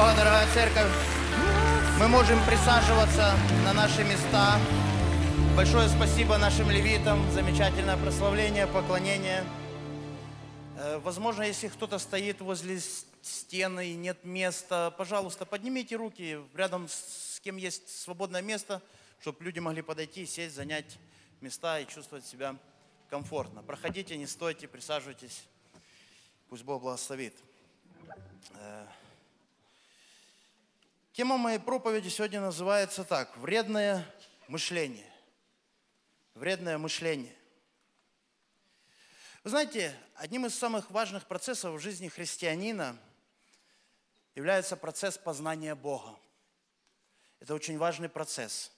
Бога, дорогая церковь. Мы можем присаживаться на наши места. Большое спасибо нашим левитам. Замечательное прославление, поклонение. Э, возможно, если кто-то стоит возле стены и нет места, пожалуйста, поднимите руки рядом с кем есть свободное место, чтобы люди могли подойти, сесть, занять места и чувствовать себя комфортно. Проходите, не стойте, присаживайтесь. Пусть Бог благословит. Э, Тема моей проповеди сегодня называется так – вредное мышление. Вредное мышление. Вы знаете, одним из самых важных процессов в жизни христианина является процесс познания Бога. Это очень важный процесс,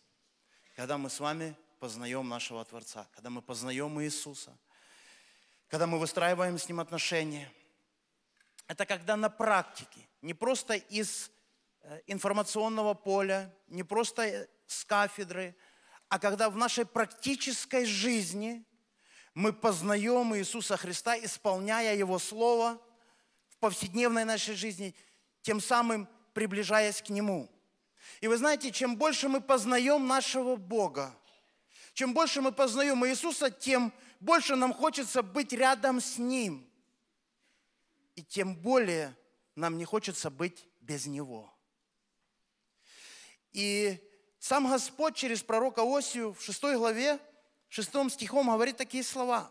когда мы с вами познаем нашего Творца, когда мы познаем Иисуса, когда мы выстраиваем с Ним отношения. Это когда на практике, не просто из Э, информационного поля, не просто э, с кафедры, а когда в нашей практической жизни мы познаем Иисуса Христа, исполняя Его Слово в повседневной нашей жизни, тем самым приближаясь к Нему. И вы знаете, чем больше мы познаем нашего Бога, чем больше мы познаем Иисуса, тем больше нам хочется быть рядом с Ним. И тем более нам не хочется быть без Него. И сам Господь через пророка Осию в 6 главе, 6 стихом говорит такие слова.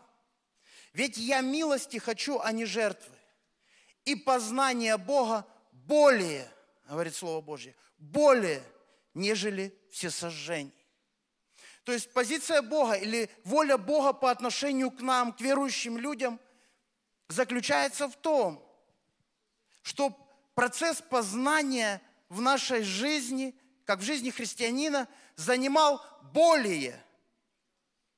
«Ведь я милости хочу, а не жертвы, и познание Бога более, говорит Слово Божье, более, нежели все сожжения». То есть позиция Бога или воля Бога по отношению к нам, к верующим людям, заключается в том, что процесс познания в нашей жизни как в жизни христианина, занимал более,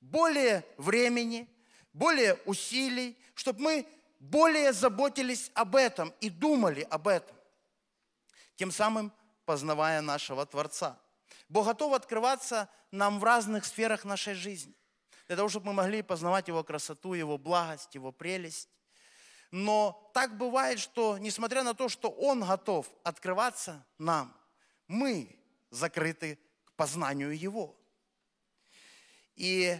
более времени, более усилий, чтобы мы более заботились об этом и думали об этом, тем самым познавая нашего Творца. Бог готов открываться нам в разных сферах нашей жизни, для того, чтобы мы могли познавать Его красоту, Его благость, Его прелесть. Но так бывает, что несмотря на то, что Он готов открываться нам, мы закрыты к познанию Его. И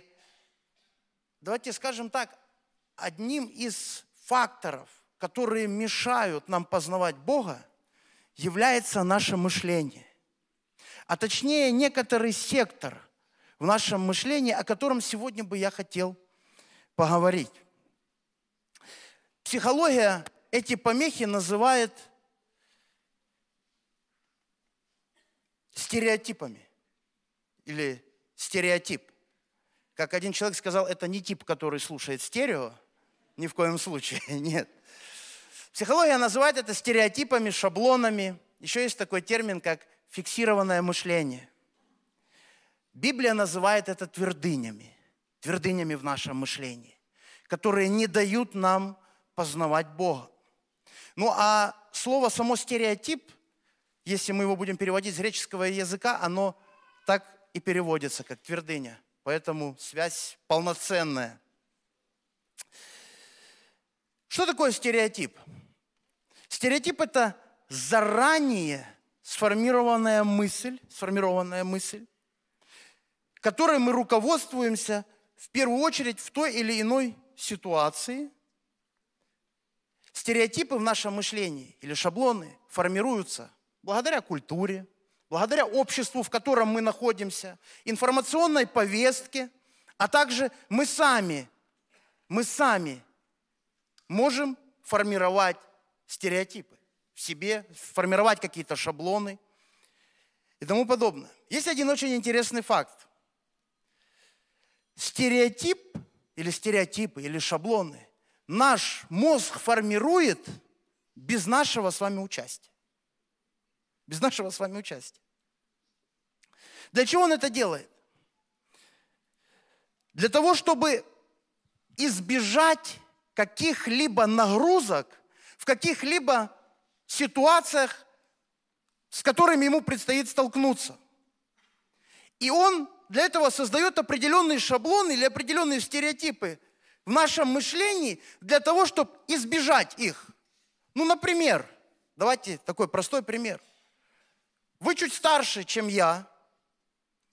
давайте скажем так, одним из факторов, которые мешают нам познавать Бога, является наше мышление. А точнее, некоторый сектор в нашем мышлении, о котором сегодня бы я хотел поговорить. Психология эти помехи называет стереотипами или стереотип. Как один человек сказал, это не тип, который слушает стерео, ни в коем случае, нет. Психология называет это стереотипами, шаблонами. Еще есть такой термин, как фиксированное мышление. Библия называет это твердынями, твердынями в нашем мышлении, которые не дают нам познавать Бога. Ну а слово само стереотип если мы его будем переводить с греческого языка, оно так и переводится, как твердыня. Поэтому связь полноценная. Что такое стереотип? Стереотип – это заранее сформированная мысль, сформированная мысль, которой мы руководствуемся в первую очередь в той или иной ситуации. Стереотипы в нашем мышлении или шаблоны формируются – благодаря культуре, благодаря обществу, в котором мы находимся, информационной повестке, а также мы сами, мы сами можем формировать стереотипы в себе, формировать какие-то шаблоны и тому подобное. Есть один очень интересный факт. Стереотип или стереотипы или шаблоны наш мозг формирует без нашего с вами участия без нашего с вами участия. Для чего он это делает? Для того, чтобы избежать каких-либо нагрузок в каких-либо ситуациях, с которыми ему предстоит столкнуться. И он для этого создает определенные шаблоны или определенные стереотипы в нашем мышлении для того, чтобы избежать их. Ну, например, давайте такой простой пример – вы чуть старше, чем я,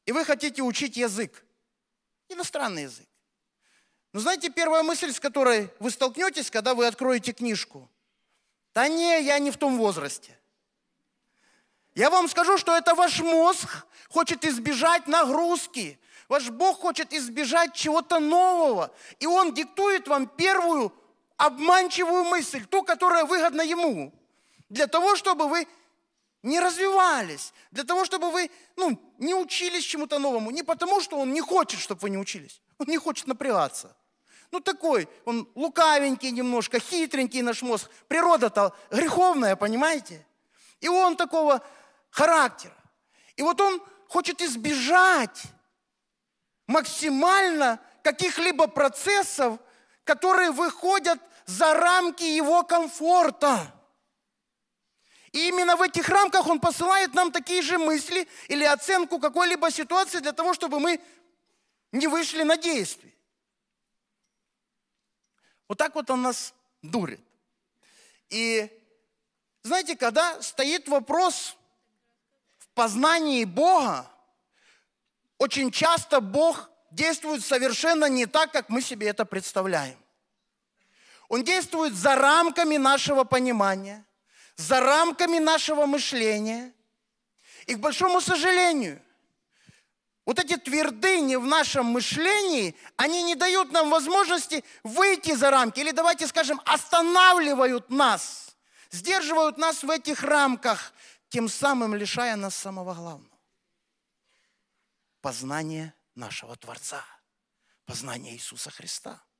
и вы хотите учить язык, иностранный язык. Но знаете, первая мысль, с которой вы столкнетесь, когда вы откроете книжку? Да не, я не в том возрасте. Я вам скажу, что это ваш мозг хочет избежать нагрузки. Ваш Бог хочет избежать чего-то нового. И Он диктует вам первую обманчивую мысль, ту, которая выгодна Ему, для того, чтобы вы не развивались, для того, чтобы вы ну, не учились чему-то новому. Не потому, что он не хочет, чтобы вы не учились. Он не хочет напрягаться. Ну такой, он лукавенький немножко, хитренький наш мозг. Природа-то греховная, понимаете? И он такого характера. И вот он хочет избежать максимально каких-либо процессов, которые выходят за рамки его комфорта. И именно в этих рамках он посылает нам такие же мысли или оценку какой-либо ситуации для того, чтобы мы не вышли на действие. Вот так вот он нас дурит. И знаете, когда стоит вопрос в познании Бога, очень часто Бог действует совершенно не так, как мы себе это представляем. Он действует за рамками нашего понимания – за рамками нашего мышления. И, к большому сожалению, вот эти твердыни в нашем мышлении, они не дают нам возможности выйти за рамки, или давайте скажем, останавливают нас, сдерживают нас в этих рамках, тем самым лишая нас самого главного. Познание нашего Творца, познание Иисуса Христа –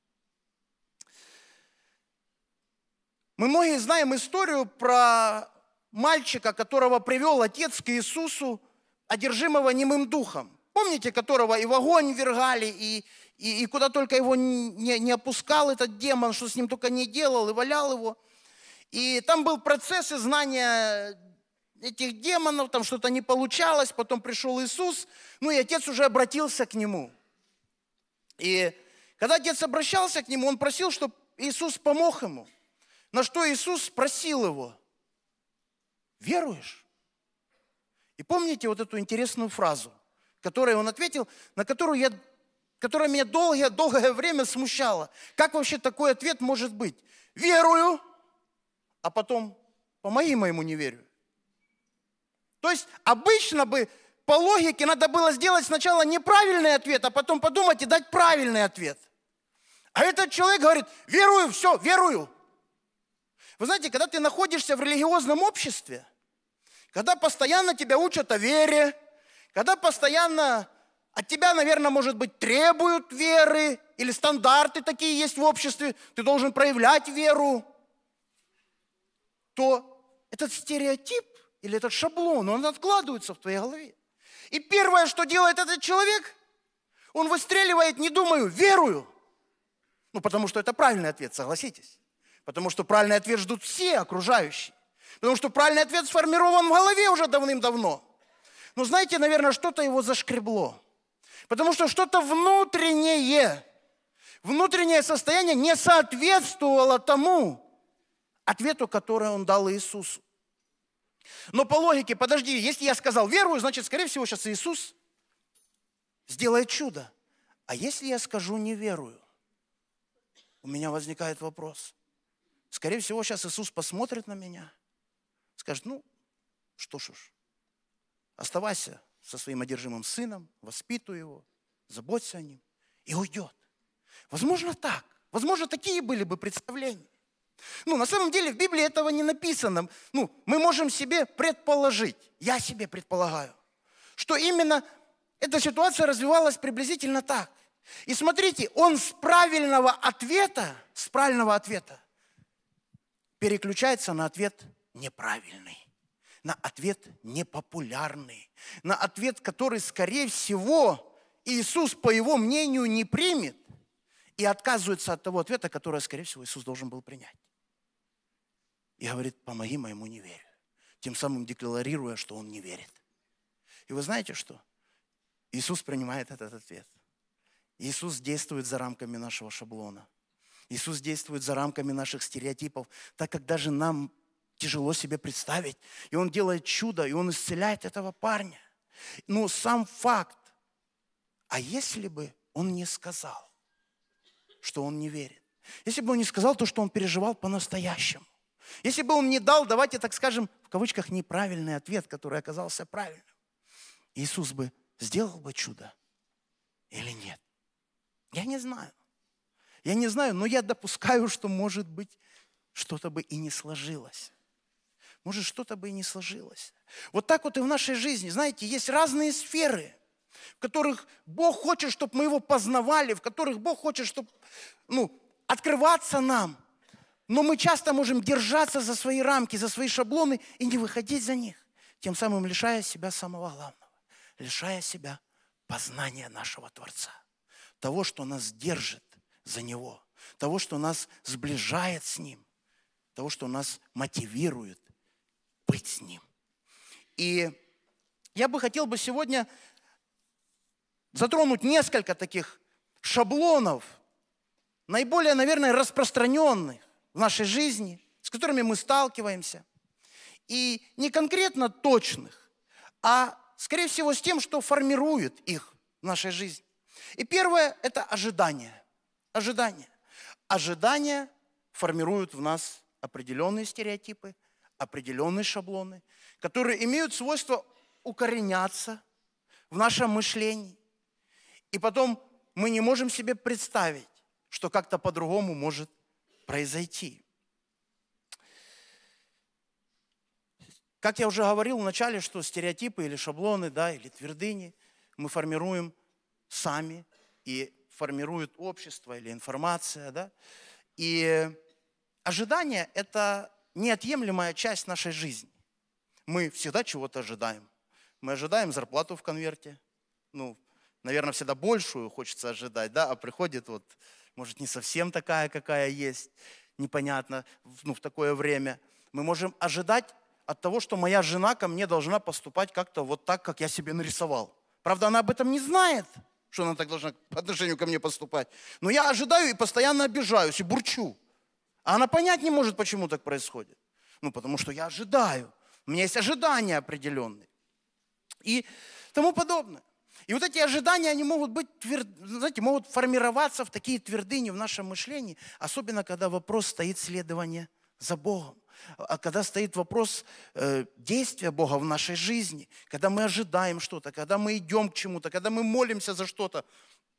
Мы многие знаем историю про мальчика, которого привел отец к Иисусу, одержимого немым духом. Помните, которого и в огонь вергали, и, и, и куда только его не, не опускал этот демон, что с ним только не делал, и валял его. И там был процесс изгнания этих демонов, там что-то не получалось, потом пришел Иисус, ну и отец уже обратился к нему. И когда отец обращался к нему, он просил, чтобы Иисус помог ему – на что Иисус спросил его, веруешь? И помните вот эту интересную фразу, которой он ответил, на которую я, которая меня долгое-долгое время смущала. Как вообще такой ответ может быть? Верую, а потом по помоги моему не верю. То есть обычно бы по логике надо было сделать сначала неправильный ответ, а потом подумать и дать правильный ответ. А этот человек говорит, верую, все, верую. Вы знаете, когда ты находишься в религиозном обществе, когда постоянно тебя учат о вере, когда постоянно от тебя, наверное, может быть, требуют веры или стандарты такие есть в обществе, ты должен проявлять веру, то этот стереотип или этот шаблон, он откладывается в твоей голове. И первое, что делает этот человек, он выстреливает, не думаю, верую. Ну, потому что это правильный ответ, согласитесь. Потому что правильный ответ ждут все окружающие. Потому что правильный ответ сформирован в голове уже давным-давно. Но знаете, наверное, что-то его зашкребло. Потому что что-то внутреннее, внутреннее состояние не соответствовало тому ответу, который он дал Иисусу. Но по логике, подожди, если я сказал верую, значит, скорее всего, сейчас Иисус сделает чудо. А если я скажу не верую, у меня возникает вопрос. Скорее всего, сейчас Иисус посмотрит на меня, скажет, ну, что ж уж, оставайся со своим одержимым сыном, воспитывай его, заботься о нем, и уйдет. Возможно, так. Возможно, такие были бы представления. Ну, на самом деле в Библии этого не написано. Ну, мы можем себе предположить, я себе предполагаю, что именно эта ситуация развивалась приблизительно так. И смотрите, он с правильного ответа, с правильного ответа переключается на ответ неправильный, на ответ непопулярный, на ответ, который, скорее всего, Иисус, по его мнению, не примет и отказывается от того ответа, который, скорее всего, Иисус должен был принять. И говорит, помоги моему неверию, тем самым декларируя, что он не верит. И вы знаете что? Иисус принимает этот ответ. Иисус действует за рамками нашего шаблона. Иисус действует за рамками наших стереотипов, так как даже нам тяжело себе представить. И Он делает чудо, и Он исцеляет этого парня. Но сам факт. А если бы Он не сказал, что Он не верит? Если бы Он не сказал то, что Он переживал по-настоящему? Если бы Он не дал, давайте так скажем, в кавычках, неправильный ответ, который оказался правильным, Иисус бы сделал бы чудо или нет? Я не знаю. Я не знаю, но я допускаю, что, может быть, что-то бы и не сложилось. Может, что-то бы и не сложилось. Вот так вот и в нашей жизни, знаете, есть разные сферы, в которых Бог хочет, чтобы мы Его познавали, в которых Бог хочет, чтобы ну, открываться нам. Но мы часто можем держаться за свои рамки, за свои шаблоны и не выходить за них, тем самым лишая себя самого главного, лишая себя познания нашего Творца, того, что нас держит за Него, того, что нас сближает с Ним, того, что нас мотивирует быть с Ним. И я бы хотел бы сегодня затронуть несколько таких шаблонов, наиболее, наверное, распространенных в нашей жизни, с которыми мы сталкиваемся. И не конкретно точных, а, скорее всего, с тем, что формирует их в нашей жизни. И первое – это ожидание ожидания. Ожидания формируют в нас определенные стереотипы, определенные шаблоны, которые имеют свойство укореняться в нашем мышлении. И потом мы не можем себе представить, что как-то по-другому может произойти. Как я уже говорил в начале, что стереотипы или шаблоны, да, или твердыни мы формируем сами, и формирует общество или информация. Да? И ожидание – это неотъемлемая часть нашей жизни. Мы всегда чего-то ожидаем. Мы ожидаем зарплату в конверте. Ну, наверное, всегда большую хочется ожидать, да, а приходит вот, может, не совсем такая, какая есть, непонятно, ну, в такое время. Мы можем ожидать от того, что моя жена ко мне должна поступать как-то вот так, как я себе нарисовал. Правда, она об этом не знает – что она так должна по отношению ко мне поступать. Но я ожидаю и постоянно обижаюсь, и бурчу. А она понять не может, почему так происходит. Ну, потому что я ожидаю. У меня есть ожидания определенные. И тому подобное. И вот эти ожидания, они могут быть, твер... знаете, могут формироваться в такие твердыни в нашем мышлении, особенно когда вопрос стоит следования за Богом. А когда стоит вопрос э, действия Бога в нашей жизни, когда мы ожидаем что-то, когда мы идем к чему-то, когда мы молимся за что-то,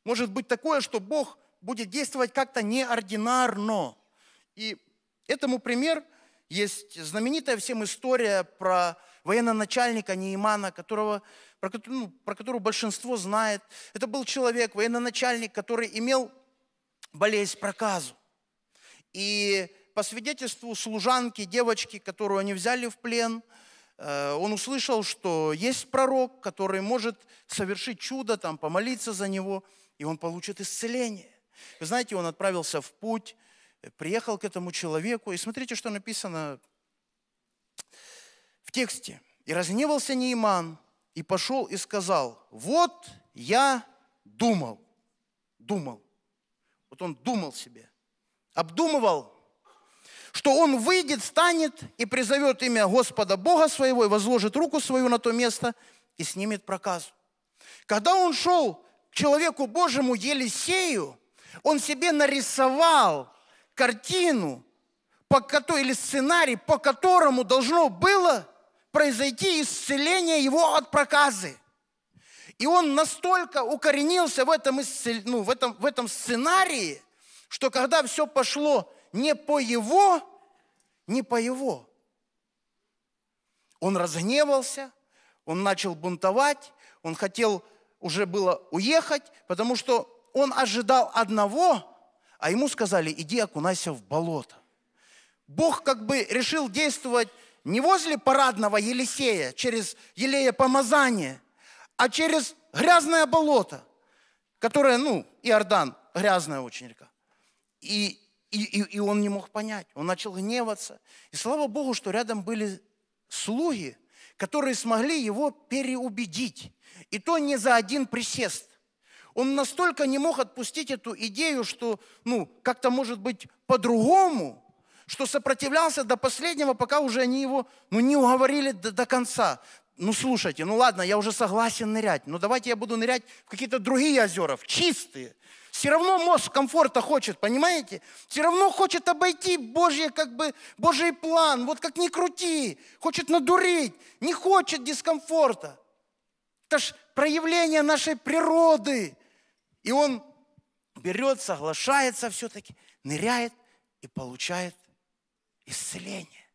может быть такое, что Бог будет действовать как-то неординарно. И этому пример есть знаменитая всем история про военно-начальника Неймана, которого, про, ну, про которую большинство знает. Это был человек, военноначальник, который имел болезнь, проказу. И по свидетельству служанки, девочки, которую они взяли в плен, э, он услышал, что есть пророк, который может совершить чудо, там, помолиться за него, и он получит исцеление. Вы знаете, он отправился в путь, приехал к этому человеку, и смотрите, что написано в тексте. «И разгневался Нейман, и пошел и сказал, вот я думал, думал». Вот он думал себе, обдумывал что он выйдет, станет и призовет имя Господа Бога своего и возложит руку свою на то место и снимет проказу. Когда он шел к человеку Божьему Елисею, он себе нарисовал картину по которой, или сценарий, по которому должно было произойти исцеление его от проказы. И он настолько укоренился в этом, ну, в этом, в этом сценарии, что когда все пошло не по его, не по его. Он разгневался, он начал бунтовать, он хотел уже было уехать, потому что он ожидал одного, а ему сказали, иди окунайся в болото. Бог как бы решил действовать не возле парадного Елисея, через Елея помазание, а через грязное болото, которое, ну, Иордан, грязная очень река. И и, и, и он не мог понять, он начал гневаться. И слава Богу, что рядом были слуги, которые смогли его переубедить. И то не за один присест. Он настолько не мог отпустить эту идею, что, ну, как-то может быть по-другому, что сопротивлялся до последнего, пока уже они его, ну, не уговорили до, до конца. Ну, слушайте, ну ладно, я уже согласен нырять, но давайте я буду нырять в какие-то другие озера, в чистые. Все равно мозг комфорта хочет, понимаете? Все равно хочет обойти Божий как бы, Божий план. Вот как ни крути, хочет надурить, не хочет дискомфорта. Это же проявление нашей природы. И он берет, соглашается все-таки, ныряет и получает исцеление.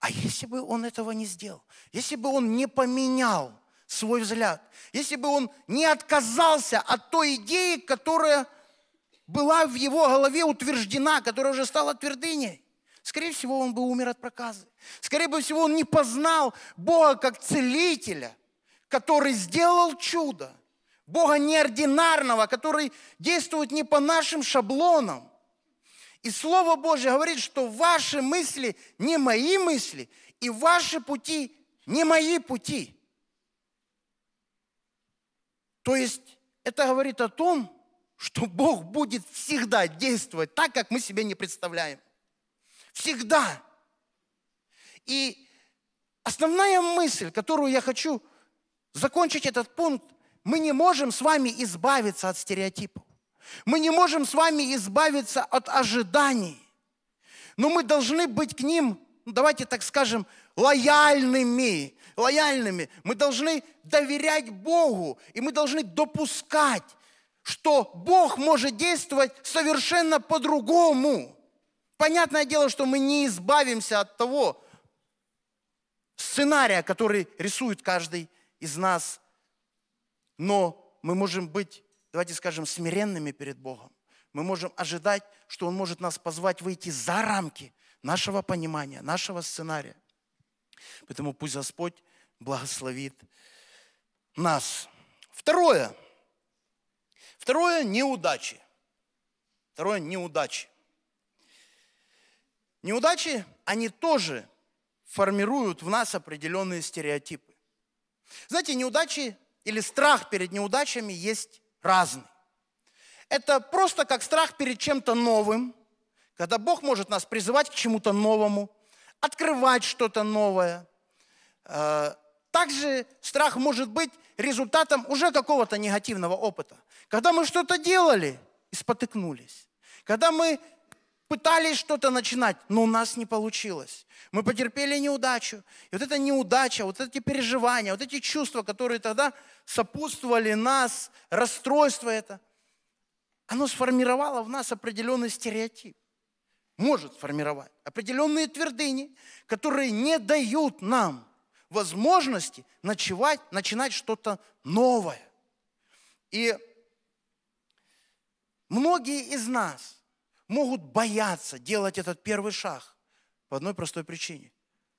А если бы он этого не сделал, если бы он не поменял – свой взгляд, если бы он не отказался от той идеи, которая была в его голове утверждена, которая уже стала твердыней, скорее всего, он бы умер от проказы. Скорее всего, он не познал Бога как целителя, который сделал чудо, Бога неординарного, который действует не по нашим шаблонам. И Слово Божье говорит, что ваши мысли не мои мысли, и ваши пути не мои пути. То есть это говорит о том, что Бог будет всегда действовать так, как мы себе не представляем. Всегда. И основная мысль, которую я хочу закончить этот пункт, мы не можем с вами избавиться от стереотипов. Мы не можем с вами избавиться от ожиданий. Но мы должны быть к ним, ну, давайте так скажем, лояльными лояльными. Мы должны доверять Богу, и мы должны допускать, что Бог может действовать совершенно по-другому. Понятное дело, что мы не избавимся от того сценария, который рисует каждый из нас. Но мы можем быть, давайте скажем, смиренными перед Богом. Мы можем ожидать, что Он может нас позвать выйти за рамки нашего понимания, нашего сценария. Поэтому пусть Господь благословит нас. Второе. Второе – неудачи. Второе – неудачи. Неудачи, они тоже формируют в нас определенные стереотипы. Знаете, неудачи или страх перед неудачами есть разный. Это просто как страх перед чем-то новым, когда Бог может нас призывать к чему-то новому, открывать что-то новое. Э, также страх может быть результатом уже какого-то негативного опыта. Когда мы что-то делали и спотыкнулись. Когда мы пытались что-то начинать, но у нас не получилось. Мы потерпели неудачу. И вот эта неудача, вот эти переживания, вот эти чувства, которые тогда сопутствовали нас, расстройство это, оно сформировало в нас определенный стереотип может сформировать определенные твердыни, которые не дают нам возможности ночевать, начинать что-то новое. И многие из нас могут бояться делать этот первый шаг по одной простой причине.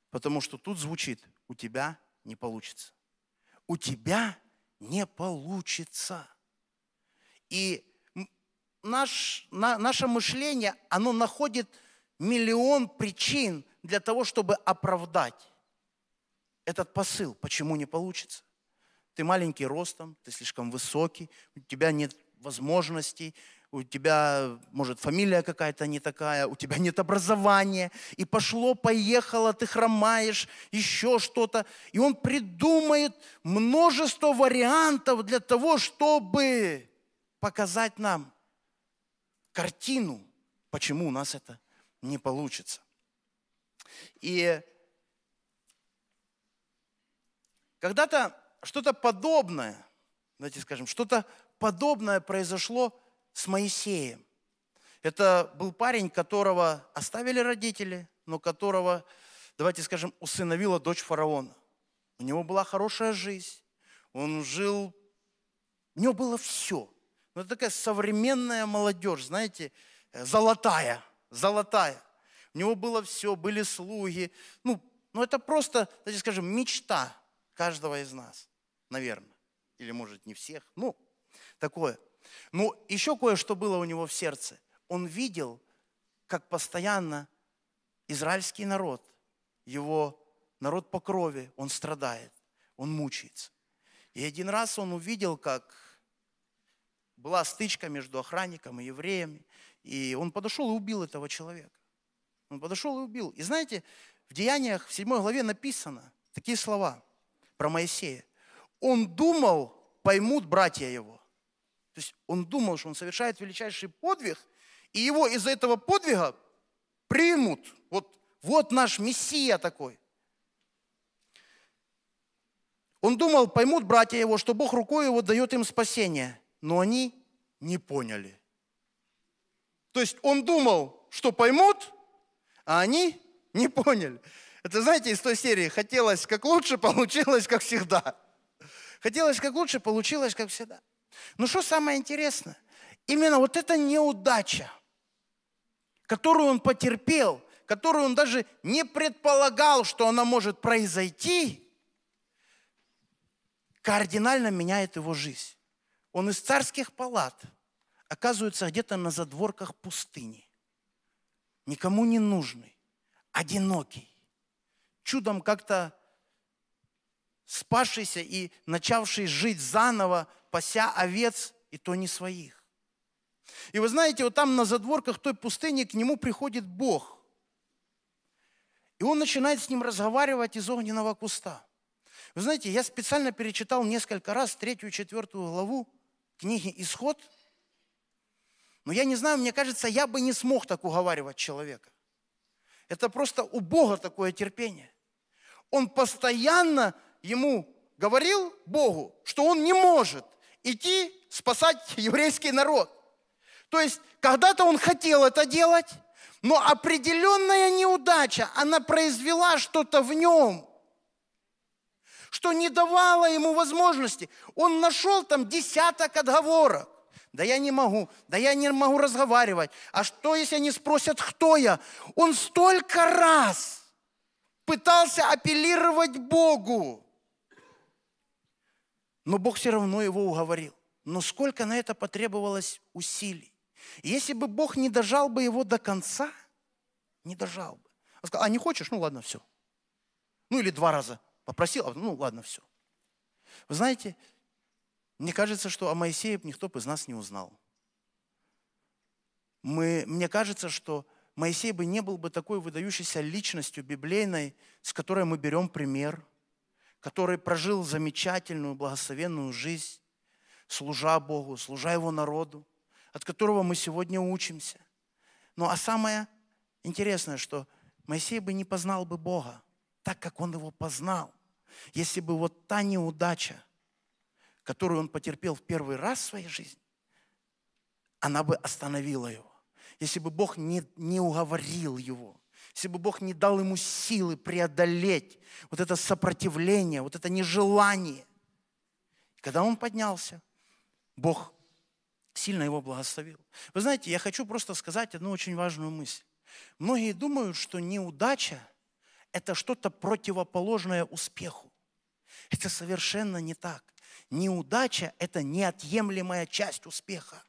Потому что тут звучит «у тебя не получится». У тебя не получится. И наш, на, наше мышление, оно находит миллион причин для того, чтобы оправдать этот посыл, почему не получится. Ты маленький ростом, ты слишком высокий, у тебя нет возможностей, у тебя, может, фамилия какая-то не такая, у тебя нет образования, и пошло, поехало, ты хромаешь, еще что-то. И он придумает множество вариантов для того, чтобы показать нам, картину, почему у нас это не получится. И когда-то что-то подобное, давайте скажем, что-то подобное произошло с Моисеем. Это был парень, которого оставили родители, но которого, давайте скажем, усыновила дочь фараона. У него была хорошая жизнь, он жил, у него было все – но ну, это такая современная молодежь, знаете, э, золотая, золотая. У него было все, были слуги. Ну, ну это просто, давайте скажем, мечта каждого из нас, наверное. Или, может, не всех. Ну, такое. Но ну, еще кое-что было у него в сердце. Он видел, как постоянно израильский народ, его народ по крови, он страдает, он мучается. И один раз он увидел, как была стычка между охранником и евреем, и он подошел и убил этого человека. Он подошел и убил. И знаете, в Деяниях в 7 главе написано такие слова про Моисея. Он думал, поймут братья его. То есть он думал, что он совершает величайший подвиг, и его из-за этого подвига примут. Вот, вот наш Мессия такой. Он думал, поймут братья его, что Бог рукой его дает им спасение – но они не поняли. То есть он думал, что поймут, а они не поняли. Это, знаете, из той серии «хотелось как лучше, получилось как всегда». Хотелось как лучше, получилось как всегда. Но ну что самое интересное? Именно вот эта неудача, которую он потерпел, которую он даже не предполагал, что она может произойти, кардинально меняет его жизнь он из царских палат оказывается где-то на задворках пустыни, никому не нужный, одинокий, чудом как-то спасшийся и начавший жить заново, пася овец, и то не своих. И вы знаете, вот там на задворках той пустыни к нему приходит Бог. И он начинает с ним разговаривать из огненного куста. Вы знаете, я специально перечитал несколько раз третью и четвертую главу, книги «Исход», но я не знаю, мне кажется, я бы не смог так уговаривать человека. Это просто у Бога такое терпение. Он постоянно ему говорил Богу, что он не может идти спасать еврейский народ. То есть когда-то он хотел это делать, но определенная неудача, она произвела что-то в нем что не давало ему возможности. Он нашел там десяток отговорок. Да я не могу, да я не могу разговаривать. А что, если они спросят, кто я? Он столько раз пытался апеллировать Богу. Но Бог все равно его уговорил. Но сколько на это потребовалось усилий. И если бы Бог не дожал бы его до конца, не дожал бы. Он сказал, а не хочешь? Ну ладно, все. Ну или два раза. Попросил, а ну ладно, все. Вы знаете, мне кажется, что о Моисее никто бы из нас не узнал. Мы, мне кажется, что Моисей бы не был бы такой выдающейся личностью библейной, с которой мы берем пример, который прожил замечательную, благословенную жизнь, служа Богу, служа Его народу, от которого мы сегодня учимся. Ну а самое интересное, что Моисей бы не познал бы Бога так, как он его познал. Если бы вот та неудача, которую он потерпел в первый раз в своей жизни, она бы остановила его. Если бы Бог не, не уговорил его, если бы Бог не дал ему силы преодолеть вот это сопротивление, вот это нежелание. когда он поднялся, Бог сильно его благословил. Вы знаете, я хочу просто сказать одну очень важную мысль. Многие думают, что неудача – это что-то противоположное успеху. Это совершенно не так. Неудача – это неотъемлемая часть успеха.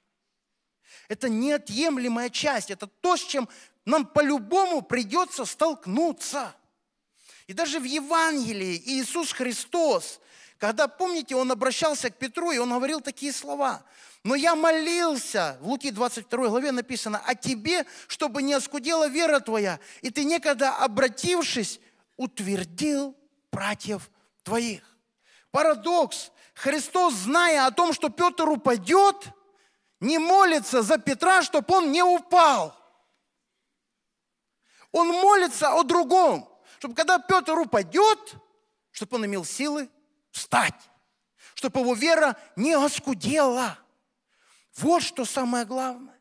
Это неотъемлемая часть, это то, с чем нам по-любому придется столкнуться. И даже в Евангелии Иисус Христос, когда, помните, Он обращался к Петру, и Он говорил такие слова. «Но я молился», в Луки 22 главе написано, «о тебе, чтобы не оскудела вера твоя, и ты некогда, обратившись, утвердил братьев твоих. Парадокс. Христос, зная о том, что Петр упадет, не молится за Петра, чтобы он не упал. Он молится о другом, чтобы когда Петр упадет, чтобы он имел силы встать, чтобы его вера не оскудела. Вот что самое главное.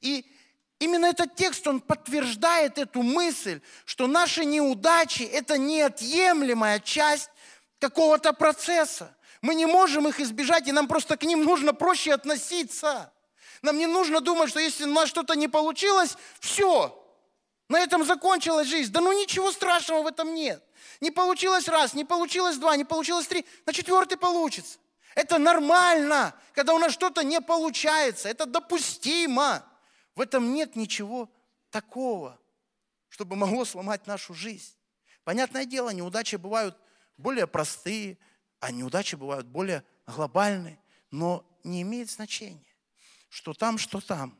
И Именно этот текст, он подтверждает эту мысль, что наши неудачи – это неотъемлемая часть какого-то процесса. Мы не можем их избежать, и нам просто к ним нужно проще относиться. Нам не нужно думать, что если у нас что-то не получилось, все, на этом закончилась жизнь. Да ну ничего страшного в этом нет. Не получилось раз, не получилось два, не получилось три, на четвертый получится. Это нормально, когда у нас что-то не получается. Это допустимо. В этом нет ничего такого, чтобы могло сломать нашу жизнь. Понятное дело, неудачи бывают более простые, а неудачи бывают более глобальные, но не имеет значения, что там, что там.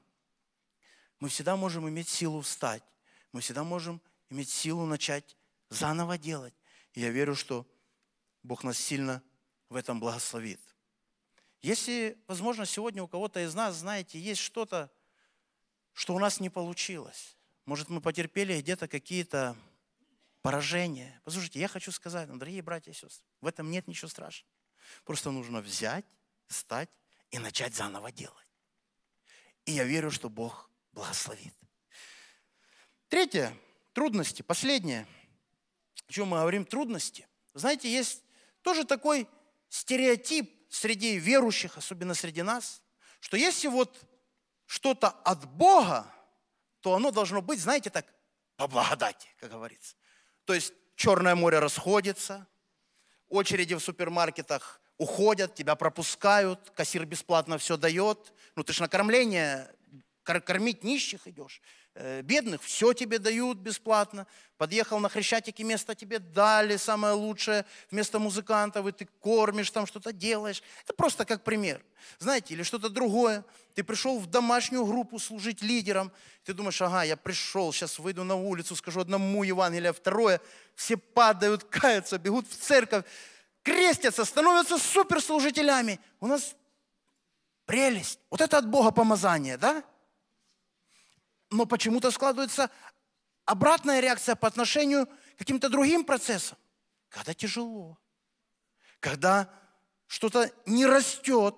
Мы всегда можем иметь силу встать, мы всегда можем иметь силу начать заново делать. И я верю, что Бог нас сильно в этом благословит. Если, возможно, сегодня у кого-то из нас, знаете, есть что-то, что у нас не получилось. Может, мы потерпели где-то какие-то поражение. Послушайте, я хочу сказать вам, дорогие братья и сестры, в этом нет ничего страшного. Просто нужно взять, стать и начать заново делать. И я верю, что Бог благословит. Третье, трудности, последнее, о чем мы говорим, трудности. Знаете, есть тоже такой стереотип среди верующих, особенно среди нас, что если вот что-то от Бога, то оно должно быть, знаете, так, по благодати, как говорится. То есть Черное море расходится, очереди в супермаркетах уходят, тебя пропускают, кассир бесплатно все дает. Ну ты ж на кормление кормить нищих идешь, э, бедных, все тебе дают бесплатно. Подъехал на Хрещатике, место тебе дали самое лучшее, вместо музыкантов, и ты кормишь там, что-то делаешь. Это просто как пример. Знаете, или что-то другое. Ты пришел в домашнюю группу служить лидером. Ты думаешь, ага, я пришел, сейчас выйду на улицу, скажу одному Евангелие, а второе. Все падают, каются, бегут в церковь, крестятся, становятся суперслужителями. У нас прелесть. Вот это от Бога помазание, да? Да но почему-то складывается обратная реакция по отношению к каким-то другим процессам. Когда тяжело, когда что-то не растет,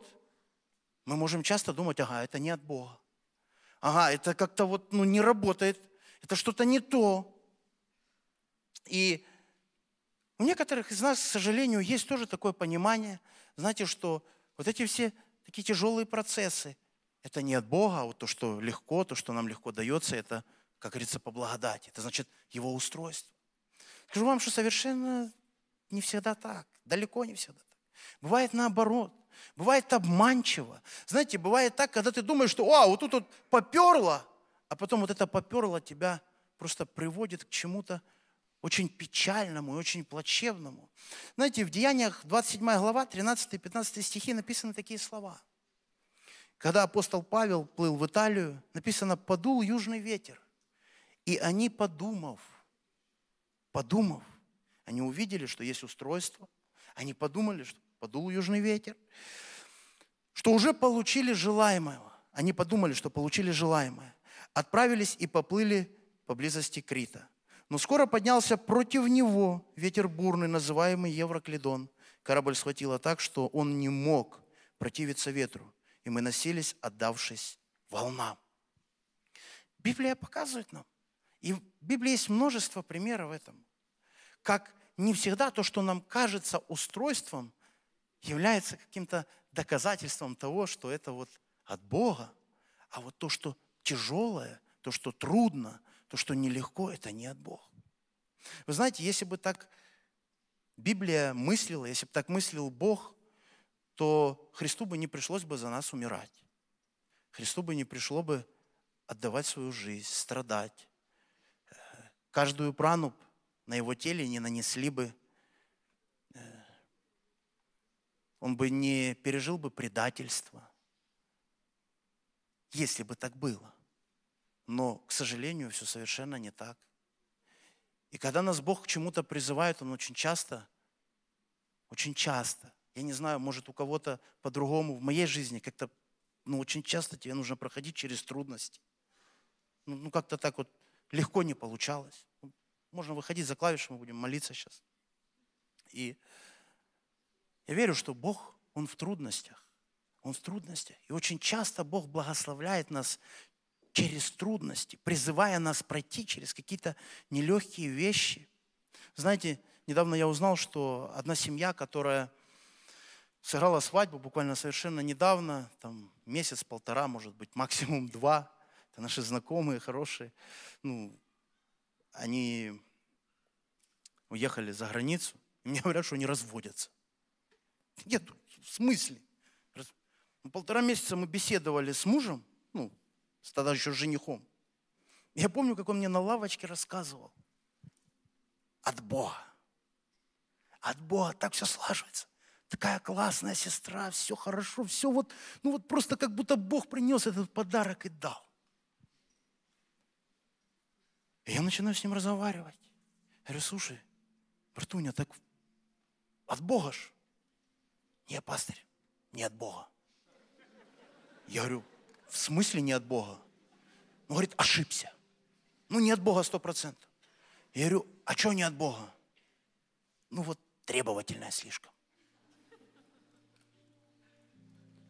мы можем часто думать, ага, это не от Бога. Ага, это как-то вот ну, не работает, это что-то не то. И у некоторых из нас, к сожалению, есть тоже такое понимание, знаете, что вот эти все такие тяжелые процессы – это не от Бога, а вот то, что легко, то, что нам легко дается, это, как говорится, по благодати. Это значит его устройство. Скажу вам, что совершенно не всегда так. Далеко не всегда так. Бывает наоборот. Бывает обманчиво. Знаете, бывает так, когда ты думаешь, что а, вот тут вот поперло», а потом вот это поперло тебя просто приводит к чему-то очень печальному и очень плачевному. Знаете, в Деяниях 27 глава, 13-15 стихи написаны такие слова – когда апостол Павел плыл в Италию, написано, подул южный ветер. И они, подумав, подумав, они увидели, что есть устройство. Они подумали, что подул южный ветер, что уже получили желаемое. Они подумали, что получили желаемое. Отправились и поплыли поблизости Крита. Но скоро поднялся против него ветер бурный, называемый Евроклидон. Корабль схватило так, что он не мог противиться ветру и мы носились, отдавшись волнам. Библия показывает нам, и в Библии есть множество примеров этому, как не всегда то, что нам кажется устройством, является каким-то доказательством того, что это вот от Бога, а вот то, что тяжелое, то, что трудно, то, что нелегко, это не от Бога. Вы знаете, если бы так Библия мыслила, если бы так мыслил Бог, то Христу бы не пришлось бы за нас умирать. Христу бы не пришло бы отдавать свою жизнь, страдать. Каждую прану на его теле не нанесли бы. Э, он бы не пережил бы предательство, если бы так было. Но, к сожалению, все совершенно не так. И когда нас Бог к чему-то призывает, Он очень часто, очень часто я не знаю, может у кого-то по-другому в моей жизни как-то, ну, очень часто тебе нужно проходить через трудности. Ну, ну как-то так вот легко не получалось. Можно выходить за клавиши, мы будем молиться сейчас. И я верю, что Бог, Он в трудностях. Он в трудностях. И очень часто Бог благословляет нас через трудности, призывая нас пройти через какие-то нелегкие вещи. Знаете, недавно я узнал, что одна семья, которая сыграла свадьбу буквально совершенно недавно, там месяц-полтора, может быть, максимум два. Это наши знакомые, хорошие. Ну, они уехали за границу, и мне говорят, что они разводятся. Нет, в смысле? Ну, полтора месяца мы беседовали с мужем, ну, с тогда еще женихом. Я помню, как он мне на лавочке рассказывал. От Бога. От Бога так все слаживается такая классная сестра, все хорошо, все вот, ну вот просто как будто Бог принес этот подарок и дал. И я начинаю с ним разговаривать. Я говорю, слушай, Братуня, так от Бога ж. Не, пастырь, не от Бога. Я говорю, в смысле не от Бога? Он говорит, ошибся. Ну, не от Бога сто процентов. Я говорю, а что не от Бога? Ну, вот требовательная слишком.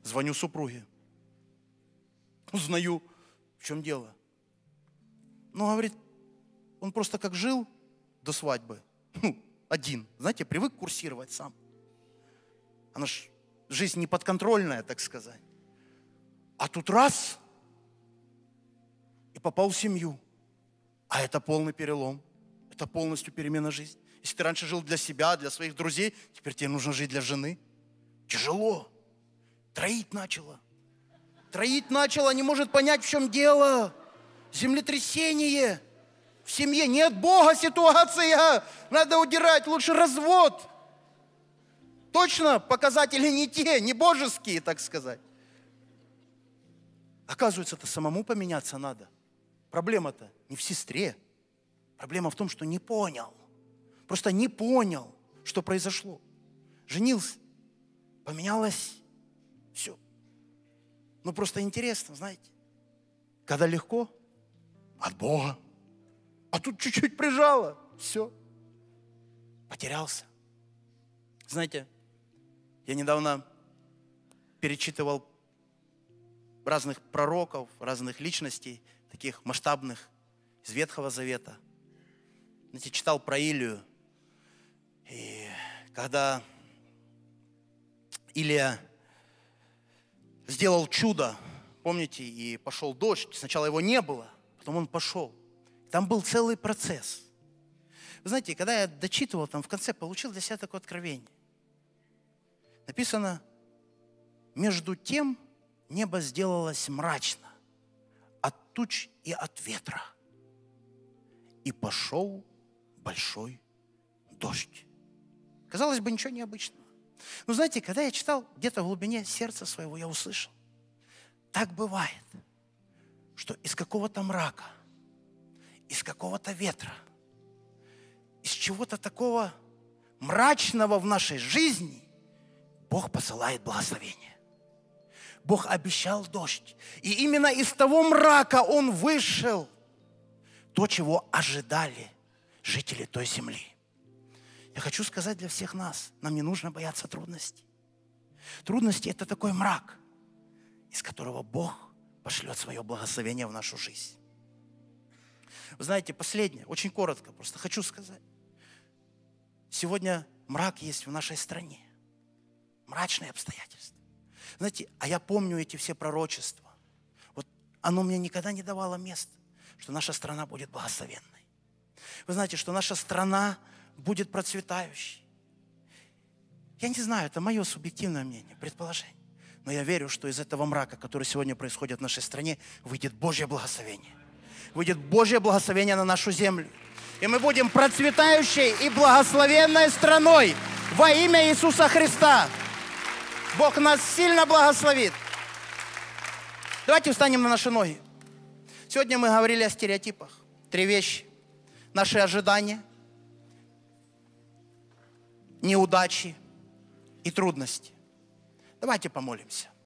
Звоню супруге. Узнаю, в чем дело. Ну, говорит, он просто как жил до свадьбы, ну, один, знаете, привык курсировать сам. Она ж жизнь неподконтрольная, так сказать. А тут раз и попал в семью. А это полный перелом. Это полностью перемена жизни. Если ты раньше жил для себя, для своих друзей, теперь тебе нужно жить для жены. Тяжело. Троить начала. Троить начала, не может понять, в чем дело. Землетрясение. В семье нет Бога ситуация. Надо удирать, лучше развод. Точно показатели не те, не божеские, так сказать. Оказывается, это самому поменяться надо. Проблема-то не в сестре. Проблема в том, что не понял. Просто не понял, что произошло. Женился, поменялось. Ну, просто интересно, знаете. Когда легко, от Бога. А тут чуть-чуть прижало, все. Потерялся. Знаете, я недавно перечитывал разных пророков, разных личностей, таких масштабных из Ветхого Завета. Знаете, читал про Илию. И когда Илия сделал чудо, помните, и пошел дождь. Сначала его не было, потом он пошел. Там был целый процесс. Вы знаете, когда я дочитывал, там в конце получил для себя такое откровение. Написано, между тем небо сделалось мрачно от туч и от ветра. И пошел большой дождь. Казалось бы, ничего необычного. Но ну, знаете, когда я читал, где-то в глубине сердца своего я услышал, так бывает, что из какого-то мрака, из какого-то ветра, из чего-то такого мрачного в нашей жизни Бог посылает благословение. Бог обещал дождь. И именно из того мрака Он вышел то, чего ожидали жители той земли. Я хочу сказать для всех нас, нам не нужно бояться трудностей. Трудности – это такой мрак, из которого Бог пошлет свое благословение в нашу жизнь. Вы знаете, последнее, очень коротко просто хочу сказать. Сегодня мрак есть в нашей стране. Мрачные обстоятельства. Знаете, а я помню эти все пророчества. Вот оно мне никогда не давало места, что наша страна будет благословенной. Вы знаете, что наша страна будет процветающий. Я не знаю, это мое субъективное мнение, предположение. Но я верю, что из этого мрака, который сегодня происходит в нашей стране, выйдет Божье благословение. Выйдет Божье благословение на нашу землю. И мы будем процветающей и благословенной страной во имя Иисуса Христа. Бог нас сильно благословит. Давайте встанем на наши ноги. Сегодня мы говорили о стереотипах. Три вещи. Наши ожидания, неудачи и трудности. Давайте помолимся.